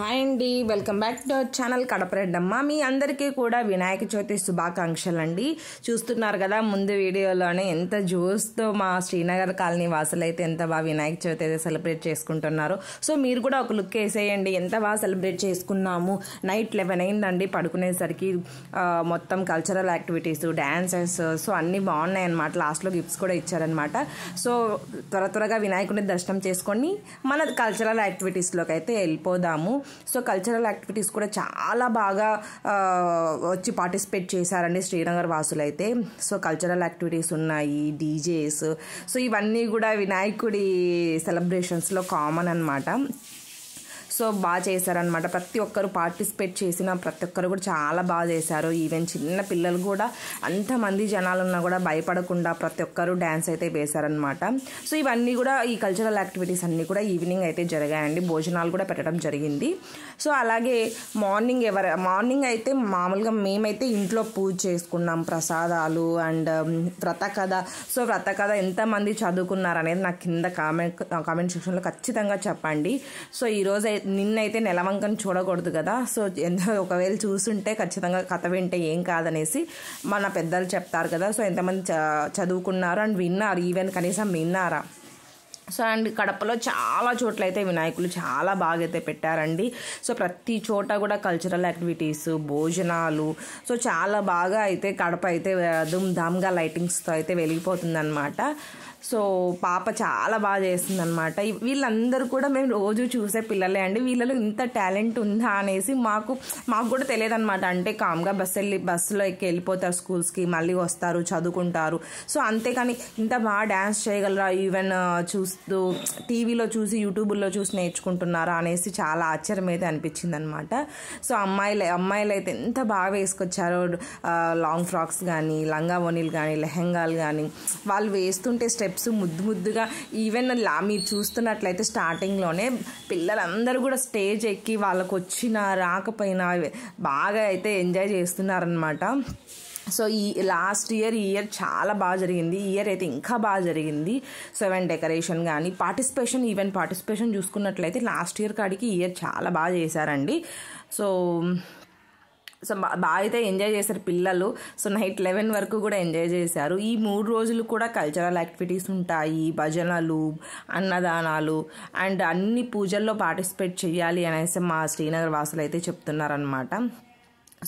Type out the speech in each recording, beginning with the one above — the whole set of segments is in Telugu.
హాయ్ అండి welcome back to channel Kadapareddamma మీ అందరికీ కూడా వినాయక చవితి శుభాకాంక్షలు అండి చూస్తున్నారు కదా ముందు వీడియోలోనే ఎంత జ్యూస్తో మా శ్రీనగర్ కాలనీ వాసులు అయితే ఎంత బాగా వినాయక చవితి అయితే సెలబ్రేట్ చేసుకుంటున్నారు సో మీరు కూడా ఒక లుక్ వేసేయండి ఎంత బాగా సెలబ్రేట్ చేసుకున్నాము నైట్ లెవెన్ అయిందండి పడుకునేసరికి మొత్తం కల్చరల్ యాక్టివిటీస్ డ్యాన్సెస్ సో అన్నీ బాగున్నాయి లాస్ట్లో గిఫ్ట్స్ కూడా ఇచ్చారనమాట సో త్వర త్వరగా వినాయకుడిని దర్శనం చేసుకొని మన కల్చరల్ యాక్టివిటీస్లోకి అయితే వెళ్ళిపోదాము సో కల్చరల్ యాక్టివిటీస్ కూడా చాలా బాగా వచ్చి పార్టిసిపేట్ చేశారండి శ్రీనగర్ వాసులు అయితే సో కల్చరల్ యాక్టివిటీస్ ఉన్నాయి డీజేస్ సో ఇవన్నీ కూడా వినాయకుడి సెలబ్రేషన్స్లో కామన్ అనమాట సో బాగా చేశారనమాట ప్రతి ఒక్కరు పార్టిసిపేట్ చేసిన ప్రతి ఒక్కరు కూడా చాలా బాగా చేశారు ఈవెన్ చిన్న పిల్లలు కూడా అంతమంది జనాలు ఉన్నా కూడా భయపడకుండా ప్రతి ఒక్కరు డ్యాన్స్ అయితే వేశారనమాట సో ఇవన్నీ కూడా ఈ కల్చరల్ యాక్టివిటీస్ అన్నీ కూడా ఈవినింగ్ అయితే జరిగాయండి భోజనాలు కూడా పెట్టడం జరిగింది సో అలాగే మార్నింగ్ ఎవర మార్నింగ్ అయితే మామూలుగా మేమైతే ఇంట్లో పూజ చేసుకున్నాం ప్రసాదాలు అండ్ వ్రత కథ సో వ్రత కథ ఎంతమంది చదువుకున్నారనేది నాకు కింద కామెంట్ కామెంట్ సెక్షన్లో ఖచ్చితంగా చెప్పండి సో ఈరోజు నిన్నైతే నెలవంకను చూడకూడదు కదా సో ఎంతో ఒకవేళ చూస్తుంటే ఖచ్చితంగా కథ వింటే ఏం కాదనేసి మన పెద్దలు చెప్తారు కదా సో ఎంతమంది చదువుకున్నారు అండ్ విన్నారు ఈవెన్ కనీసం విన్నారా సో అండ్ కడపలో చాలా చోట్ల అయితే వినాయకులు చాలా బాగా అయితే పెట్టారండి సో ప్రతి చోట కూడా కల్చరల్ యాక్టివిటీస్ భోజనాలు సో చాలా బాగా అయితే కడప అయితే ధామ్గా లైటింగ్స్తో అయితే వెలిగిపోతుందన్నమాట సో పాప చాలా బాగా చేస్తుంది అనమాట వీళ్ళందరూ కూడా మేము రోజు చూసే పిల్లలే అండి వీళ్ళలో ఇంత టాలెంట్ ఉందా అనేసి మాకు మాకు కూడా తెలియదు అనమాట అంటే కామ్గా బస్సు వెళ్ళి బస్సులో ఎక్కి వెళ్ళిపోతారు స్కూల్స్కి మళ్ళీ వస్తారు చదువుకుంటారు సో అంతేకాని ఇంత బాగా డ్యాన్స్ చేయగలరా ఈవెన్ చూస్తూ టీవీలో చూసి యూట్యూబ్లో చూసి నేర్చుకుంటున్నారా అనేసి చాలా ఆశ్చర్యం అయితే అనిపించింది అనమాట సో అమ్మాయిలు అమ్మాయిలు అయితే ఎంత బాగా వేసుకొచ్చారో లాంగ్ ఫ్రాక్స్ కానీ లంగా వనీలు కానీ లెహెంగాలు కానీ వాళ్ళు వేస్తుంటే స్టెప్ స్టెప్స్ ముద్దు ముద్దుగా ఈవెన్ లా మీరు చూస్తున్నట్లయితే స్టార్టింగ్లోనే పిల్లలందరూ కూడా స్టేజ్ ఎక్కి వాళ్ళకు వచ్చిన రాకపోయినా బాగా అయితే ఎంజాయ్ చేస్తున్నారనమాట సో ఈ లాస్ట్ ఇయర్ ఈ ఇయర్ చాలా బాగా జరిగింది ఈ ఇయర్ అయితే ఇంకా బాగా జరిగింది సెవెన్ డెకరేషన్ కానీ పార్టిసిపేషన్ ఈవెన్ పార్టిసిపేషన్ చూసుకున్నట్లయితే లాస్ట్ ఇయర్ కాడికి ఈ ఇయర్ చాలా బాగా చేశారండి సో సో బాగా అయితే ఎంజాయ్ చేశారు పిల్లలు సో నైట్ లెవెన్ వరకు కూడా ఎంజాయ్ చేశారు ఈ మూడు రోజులు కూడా కల్చరల్ యాక్టివిటీస్ ఉంటాయి భజనలు అన్నదానాలు అండ్ అన్ని పూజల్లో పార్టిసిపేట్ చేయాలి అనేసి మా శ్రీనగర్ వాసులు అయితే చెప్తున్నారనమాట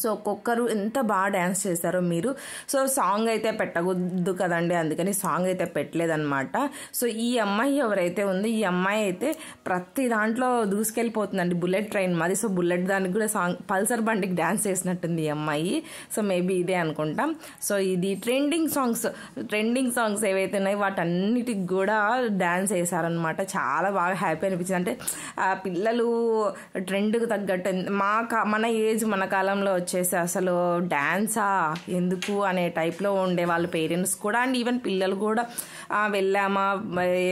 సో ఒక్కొక్కరు ఎంత బాగా డ్యాన్స్ చేశారో మీరు సో సాంగ్ అయితే పెట్టకూడదు కదండి అందుకని సాంగ్ అయితే పెట్టలేదన్నమాట సో ఈ అమ్మాయి ఎవరైతే ఉందో ఈ అమ్మాయి అయితే ప్రతి దాంట్లో దూసుకెళ్ళిపోతుందండి బుల్లెట్ ట్రైన్ మాది సో బుల్లెట్ దానికి కూడా సాంగ్ పల్సర్ బండికి డ్యాన్స్ చేసినట్టుంది ఈ అమ్మాయి సో మేబీ ఇదే అనుకుంటాం సో ఇది ట్రెండింగ్ సాంగ్స్ ట్రెండింగ్ సాంగ్స్ ఏవైతే ఉన్నాయో వాటన్నిటికి కూడా డ్యాన్స్ చేశారనమాట చాలా బాగా హ్యాపీ అనిపించింది అంటే పిల్లలు ట్రెండ్కి తగ్గట్టు మా మన ఏజ్ మన కాలంలో వచ్చేసి అసలు డ్యాన్సా ఎందుకు అనే టైప్లో ఉండే వాళ్ళ పేరెంట్స్ కూడా అండ్ ఈవెన్ పిల్లలు కూడా వెళ్ళామా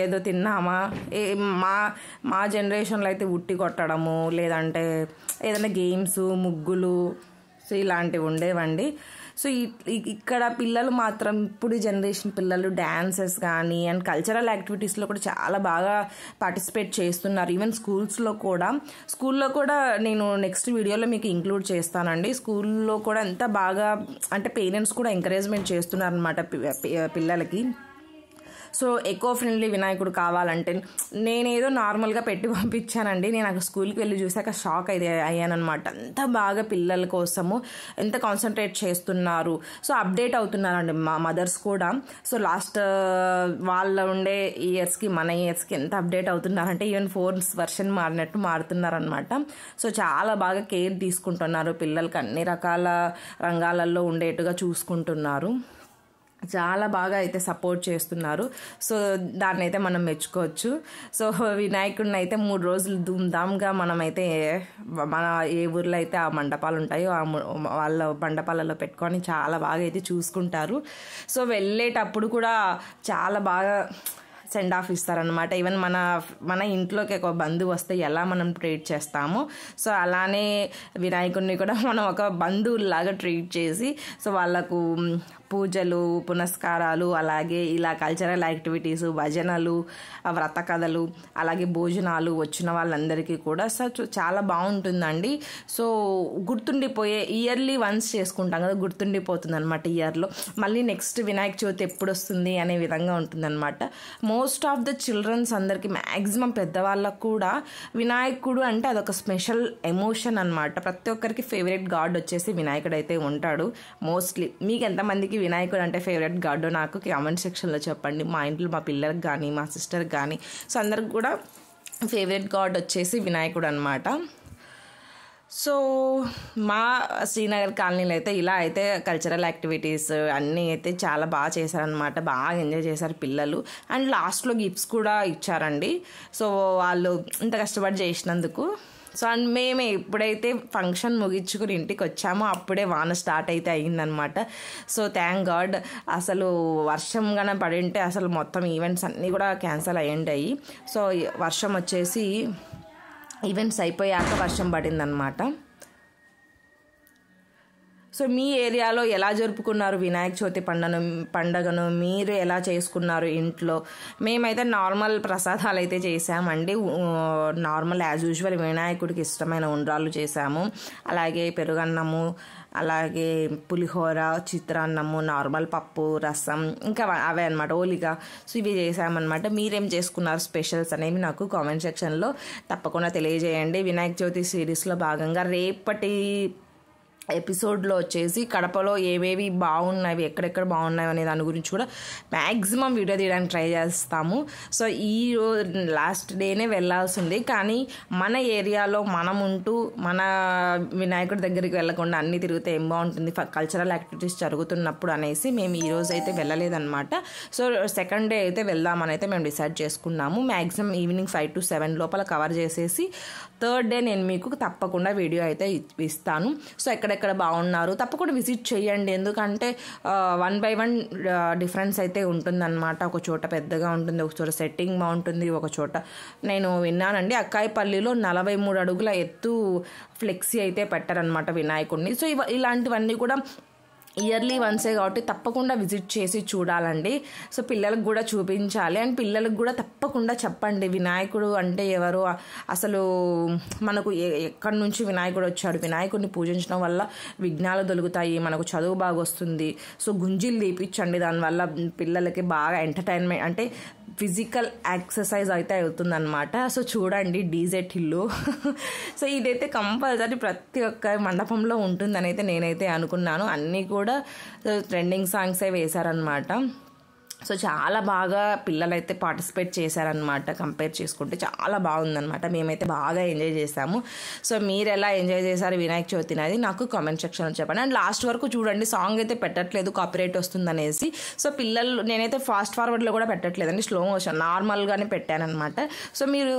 ఏదో తిన్నామా మా మా జనరేషన్లో అయితే ఉట్టి కొట్టడము లేదంటే ఏదైనా గేమ్స్ ముగ్గులు ఇలాంటివి ఉండేవండి సో ఇక్కడ పిల్లలు మాత్రం ఇప్పుడు జనరేషన్ పిల్లలు డ్యాన్సెస్ కానీ అండ్ కల్చరల్ యాక్టివిటీస్లో కూడా చాలా బాగా పార్టిసిపేట్ చేస్తున్నారు ఈవెన్ స్కూల్స్లో కూడా స్కూల్లో కూడా నేను నెక్స్ట్ వీడియోలో మీకు ఇంక్లూడ్ చేస్తానండి స్కూల్లో కూడా ఎంత బాగా అంటే పేరెంట్స్ కూడా ఎంకరేజ్మెంట్ చేస్తున్నారనమాట పిల్లలకి సో ఎకో ఫ్రెండ్లీ వినాయకుడు కావాలంటే నేనేదో నార్మల్గా పెట్టి పంపించానండి నేను అక్కడ స్కూల్కి వెళ్ళి చూసాక షాక్ అయితే అయ్యానమాట అంత బాగా పిల్లల కోసము ఎంత కాన్సన్ట్రేట్ చేస్తున్నారు సో అప్డేట్ అవుతున్నారండి మా మదర్స్ కూడా సో లాస్ట్ వాళ్ళ ఉండే ఇయర్స్కి మన ఇయర్స్కి ఎంత అప్డేట్ అవుతున్నారంటే ఈవెన్ ఫోన్స్ వర్షన్ మారినట్టు మారుతున్నారనమాట సో చాలా బాగా కేర్ తీసుకుంటున్నారు పిల్లలకి అన్ని రకాల రంగాలలో ఉండేట్టుగా చూసుకుంటున్నారు చాలా బాగా అయితే సపోర్ట్ చేస్తున్నారు సో దాన్ని అయితే మనం మెచ్చుకోవచ్చు సో వినాయకుడిని అయితే మూడు రోజులు ధూమ్ధామ్గా మనమైతే మన ఏ ఊర్లో అయితే ఆ మండపాలు ఉంటాయో ఆ వాళ్ళ మండపాలలో పెట్టుకొని చాలా బాగా అయితే చూసుకుంటారు సో వెళ్ళేటప్పుడు కూడా చాలా బాగా సెండ్ ఆఫ్ ఇస్తారనమాట ఈవెన్ మన మన ఇంట్లోకి ఒక బంధువు వస్తే ఎలా మనం ట్రీట్ చేస్తామో సో అలానే వినాయకుడిని కూడా మనం ఒక బంధువులాగా ట్రీట్ చేసి సో వాళ్ళకు పూజలు పునస్కారాలు అలాగే ఇలా కల్చరల్ యాక్టివిటీస్ భజనలు వ్రత కథలు అలాగే భోజనాలు వచ్చిన వాళ్ళందరికీ కూడా సో చాలా బాగుంటుందండి సో గుర్తుండిపోయే ఇయర్లీ వన్స్ చేసుకుంటాం కదా గుర్తుండిపోతుంది అనమాట ఇయర్లో మళ్ళీ నెక్స్ట్ వినాయక చవితి ఎప్పుడు వస్తుంది అనే విధంగా ఉంటుందన్నమాట మోస్ట్ ఆఫ్ ద చిల్డ్రన్స్ అందరికీ మ్యాక్సిమం పెద్దవాళ్ళకు కూడా వినాయకుడు అంటే అదొక స్పెషల్ ఎమోషన్ అనమాట ప్రతి ఒక్కరికి ఫేవరెట్ గాడ్ వచ్చేసి వినాయకుడు అయితే ఉంటాడు మోస్ట్లీ మీకు ఎంతమందికి వినాయకుడు అంటే ఫేవరెట్ గాడ్ నాకు కామెంట్ సెక్షన్లో చెప్పండి మా ఇంట్లో మా పిల్లలకు కానీ మా సిస్టర్కి కానీ సో అందరికి కూడా ఫేవరెట్ గాడ్ వచ్చేసి వినాయకుడు అనమాట సో మా శ్రీనగర్ కాలనీలో అయితే ఇలా అయితే కల్చరల్ యాక్టివిటీస్ అన్నీ అయితే చాలా బాగా చేశారనమాట బాగా ఎంజాయ్ చేశారు పిల్లలు అండ్ లాస్ట్లో గిఫ్ట్స్ కూడా ఇచ్చారండి సో వాళ్ళు ఇంత కష్టపడి చేసినందుకు సో అండ్ మేము ఎప్పుడైతే ఫంక్షన్ ముగించుకుని ఇంటికి వచ్చామో అప్పుడే వాన స్టార్ట్ అయితే అయిందనమాట సో థ్యాంక్ గాడ్ అసలు వర్షం కానీ ఉంటే అసలు మొత్తం ఈవెంట్స్ అన్నీ కూడా క్యాన్సిల్ అయ్యి సో వర్షం వచ్చేసి ఈవెంట్స్ అయిపోయాక వర్షం పడిందనమాట సో మీ ఏరియాలో ఎలా జరుపుకున్నారు వినాయక చవితి పండను పండగను మీరు ఎలా చేసుకున్నారు ఇంట్లో మేమైతే నార్మల్ ప్రసాదాలు అయితే చేసామండి నార్మల్ యాజ్ యూజువల్ వినాయకుడికి ఇష్టమైన ఉండ్రాలు చేసాము అలాగే పెరుగన్నము అలాగే పులిహోర చిత్రాన్నము నార్మల్ పప్పు రసం ఇంకా అవే అనమాట ఓలిగా సో ఇవి చేసామన్నమాట మీరేం చేసుకున్నారు స్పెషల్స్ అనేవి నాకు కామెంట్ సెక్షన్లో తప్పకుండా తెలియజేయండి వినాయక చవితి సిరీస్లో భాగంగా రేపటి ఎపిసోడ్లో వచ్చేసి కడపలో ఏవేవి బాగున్నాయి ఎక్కడెక్కడ బాగున్నాయి అనే దాని గురించి కూడా మ్యాక్సిమం వీడియో తీయడానికి ట్రై చేస్తాము సో ఈ లాస్ట్ డేనే వెళ్ళాల్సింది కానీ మన ఏరియాలో మనం ఉంటూ మన వినాయకుడి దగ్గరికి వెళ్ళకుండా అన్నీ తిరిగితే ఏం బాగుంటుంది కల్చరల్ యాక్టివిటీస్ జరుగుతున్నప్పుడు అనేసి మేము ఈ రోజు అయితే వెళ్ళలేదన్నమాట సో సెకండ్ డే అయితే వెళ్దామని అయితే మేము డిసైడ్ చేసుకున్నాము maximum evening five to seven లోపల కవర్ చేసేసి థర్డ్ డే నేను మీకు తప్పకుండా వీడియో అయితే ఇస్తాను సో ఎక్కడ ఎక్కడ బాగున్నారు తప్పకుండా విజిట్ చేయండి ఎందుకంటే వన్ బై వన్ డిఫరెన్స్ అయితే ఉంటుందన్నమాట ఒక చోట పెద్దగా ఉంటుంది ఒక చోట సెట్టింగ్ బాగుంటుంది ఒక చోట నేను విన్నానండి అక్కాయపల్లిలో నలభై మూడు అడుగుల ఎత్తు ఫ్లెక్సీ అయితే పెట్టారనమాట వినాయకుడిని సో ఇవ ఇలాంటివన్నీ కూడా ఇయర్లీ వన్సే కాబట్టి తప్పకుండా విజిట్ చేసి చూడాలండి సో పిల్లలకు కూడా చూపించాలి అండ్ పిల్లలకు కూడా తప్పకుండా చెప్పండి వినాయకుడు అంటే ఎవరు అసలు మనకు ఎక్కడి నుంచి వినాయకుడు వచ్చాడు వినాయకుడిని పూజించడం వల్ల విఘ్నాలు దొలుగుతాయి మనకు చదువు బాగా వస్తుంది సో గుంజీలు తీపించండి దానివల్ల పిల్లలకి బాగా ఎంటర్టైన్మెంట్ అంటే ఫిజికల్ ఎక్సర్సైజ్ అయితే అవుతుందన్నమాట సో చూడండి డీజెట్ హిల్లు సో ఇదైతే కంపల్సరీ ప్రతి ఒక్క మండపంలో ఉంటుందని అయితే నేనైతే అనుకున్నాను అన్నీ కూడా ట్రెండింగ్ సాంగ్సే వేశారనమాట సో చాలా బాగా పిల్లలైతే పార్టిసిపేట్ చేశారనమాట కంపేర్ చేసుకుంటే చాలా బాగుందనమాట మేమైతే బాగా ఎంజాయ్ చేసాము సో మీరు ఎలా ఎంజాయ్ చేశారు వినాయక చవితిని అది నాకు కామెంట్ సెక్షన్లో చెప్పండి అండ్ లాస్ట్ వరకు చూడండి సాంగ్ అయితే పెట్టట్లేదు కాపీరైట్ వస్తుందనేసి సో పిల్లలు నేనైతే ఫాస్ట్ ఫార్వర్డ్లో కూడా పెట్టట్లేదండి స్లో మోషన్ నార్మల్గానే పెట్టానమాట సో మీరు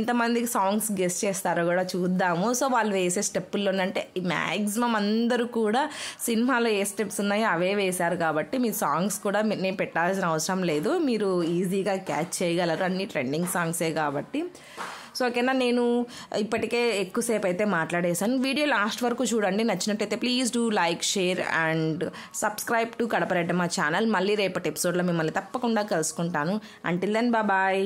ఎంతమందికి సాంగ్స్ గెస్ట్ చేస్తారో కూడా చూద్దాము సో వాళ్ళు వేసే స్టెప్పుల్లోనంటే మ్యాక్సిమం అందరూ కూడా సినిమాలో ఏ స్టెప్స్ ఉన్నాయో అవే వేశారు కాబట్టి మీ సాంగ్స్ కూడా నేను పెట్టాల్సిన అవసరం లేదు మీరు ఈజీగా క్యాచ్ చేయగలరు అన్ని ట్రెండింగ్ సాంగ్సే కాబట్టి సో ఓకేనా నేను ఇప్పటికే ఎక్కువసేపు అయితే మాట్లాడేశాను వీడియో లాస్ట్ వరకు చూడండి నచ్చినట్టయితే please do like share and subscribe to Kadapareddy మా ఛానల్ మళ్ళీ రేపటి ఎపిసోడ్లో మిమ్మల్ని తప్పకుండా కలుసుకుంటాను అంటిల్ దెన్ బాయ్